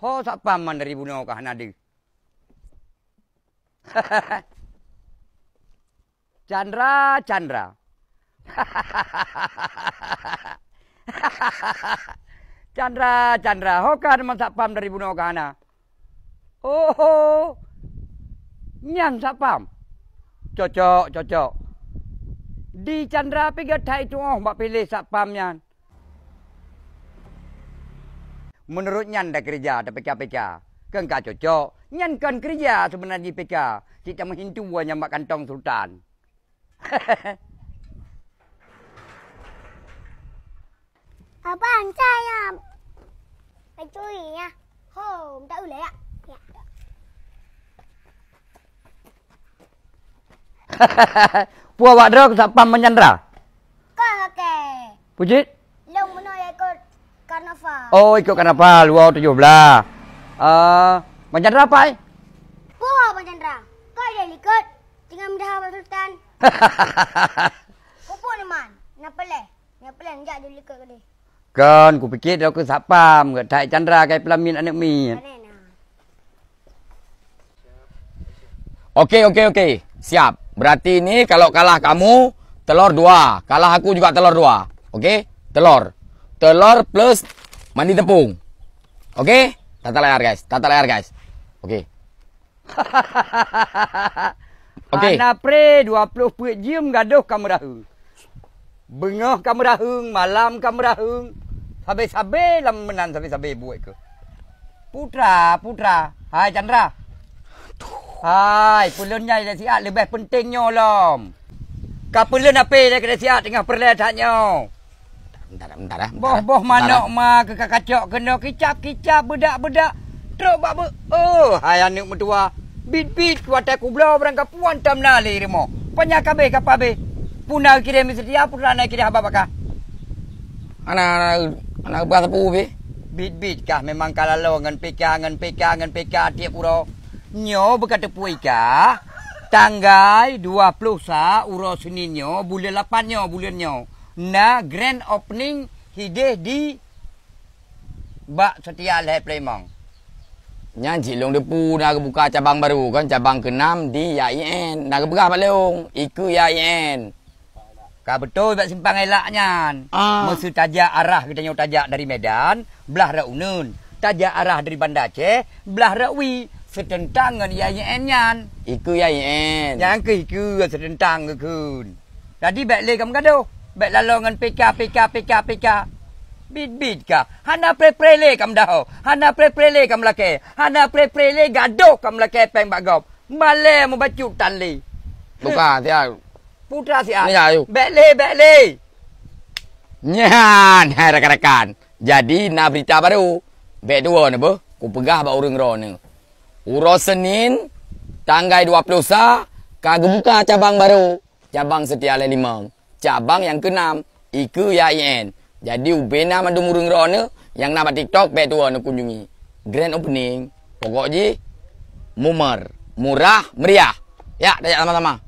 Ho tak paham mana ribu ni orang kahan ada. Chandra, Chandra. Chandra, Chandra. Ho kahan mana tak paham ribu ni orang Oh, ho. Nyang tak paham. Cocok, cocok. Di Chandra pergi tak itu orang oh, pilih tak paham yang menurut nyan dah kerja dah pecah-pecah. Kan kau cocok. Nyan kan kerja sebenarnya pecah. Cik tak menghintu buahnya mak kantong sultan. Abang, saya... Pencuri ya. Ho, tak boleh ya. ya. Puah wadah aku sapam menyandra. Kau okey. Pujit. Kanapal. Oh, ikut Kanapal. Wow, tujuh belah. Uh, eh, Jandra apa, eh? Buah, Abang Kau dah ikut dengan Mdaha Abang Sultan. Kupuk ni, Man. Kenapa leh? Kenapa leh? Nggak ada ikut ke dia? Kan, ku fikir dia aku sapam. Kau tak Jandra kaya pelamin anak mi. Eh, okey, okey, okey. Siap. Berarti ini kalau kalah kamu, telur dua. Kalah aku juga telur dua. Okey? Telur. Telur plus mandi tepung. Oke, okay? tata layar guys, tata layar guys. Oke. Okay. Hahaha. Oke. Okay. dua puluh puik jim gaduh kamerahung. Bengah kamerahung, malam kamerahung. Sabe-sabe lam menan sabe-sabe buat ke. Putra, putra. Hai Chandra. Hai, pulunnya dia siat lebih penting lom. Kapulun apa dia kena siat tengah perlihatannya. Hahaha. Entar dah, entar dah. Boh, lah. boh manok lah. ma ke kacok kena kicap-kicap bedak-bedak. Teruk bak Oh, hai anak mertua. Bit-bit kuat aku belah berangka puan tam nali rimo. Panya kabe kapa be. Puna kira mi setia puna nak kira haba baka. Ana ana ana ba be. Bit-bit kah memang kalalo ngan pika ngan pika ngan pika tiap uro. Nyo bekata pui kah. Tanggai 20 sa uro seninyo bulan 8 nyo bulan nyo na grand opening hideh di bak setia leh playmong nya jilong depu nak buka cabang baru kan cabang ke-6 di YIN nak berah pak leong iku YIN ka betul bak simpang elaknya ah. mesti tajak arah kita nyau tajak dari medan belah Raunun. unun tajak arah dari bandar aceh belah ra wi setentang dengan YIN nyan iku YIN yang ke iku sedentang ke kun tadi bak le kam kadoh Bet lalongan pika pika pika pika. Bid bid ka. Hana pre pre le kam dah. Hana pre pre le kam lake. Hana pre pre le gado kam lake peng bagop. Male mo bacu tan li. Buka hmm. si ayu. Putra si ayu. Ni ayu. Bet le bet le. Nyan hai rekan-rekan. Jadi na berita baru. Bek dua ni bu. Ku pegah ba urang ro ni. Uro Senin tanggal 20 sa kagebuka cabang baru. Cabang Setia Lelimang cabang yang ke-6 Ika ya, YIN Jadi ubena mandu murung rana Yang nama TikTok Baik tu nak kunjungi Grand opening Pokok je Mumer Murah Meriah Ya, dah sama-sama